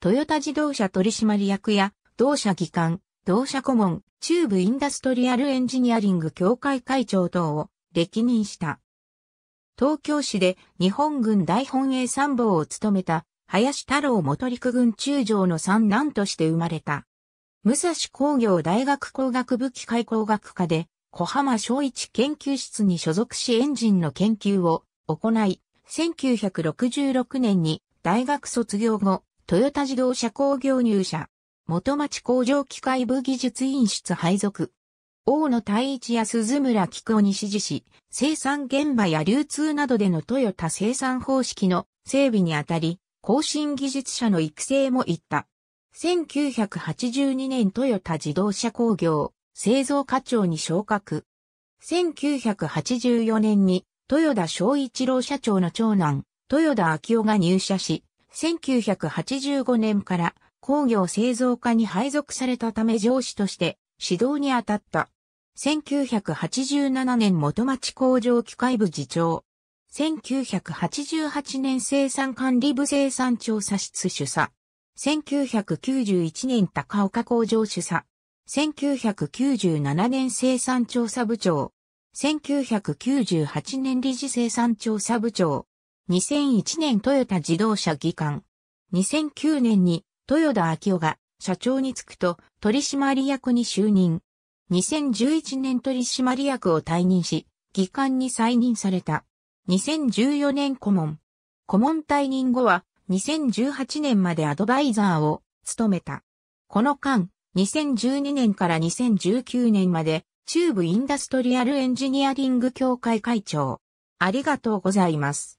トヨタ自動車取締役や、同社技官、同社顧問、中部インダストリアルエンジニアリング協会会長等を歴任した。東京市で日本軍大本営参謀を務めた林太郎元陸軍中将の三男として生まれた。武蔵工業大学工学部機械工学科で小浜昭一研究室に所属しエンジンの研究を行い、1966年に大学卒業後、トヨタ自動車工業入社、元町工場機械部技術院室配属。大野太一や鈴村紀子に指示し、生産現場や流通などでのトヨタ生産方式の整備にあたり、更新技術者の育成も行った。1982年トヨタ自動車工業製造課長に昇格。1984年に豊田昭一郎社長の長男、豊田昭夫が入社し、1985年から工業製造課に配属されたため上司として指導に当たった。1987年元町工場機械部次長。1988年生産管理部生産調査室主査。1991年高岡工場主査。1997年生産調査部長。1998年理事生産調査部長。2001年トヨタ自動車技官。2009年に豊田昭夫が社長に就くと取締役に就任。2011年取締役を退任し、議官に再任された。2014年顧問。顧問退任後は2018年までアドバイザーを務めた。この間、2012年から2019年まで中部インダストリアルエンジニアリング協会会長。ありがとうございます。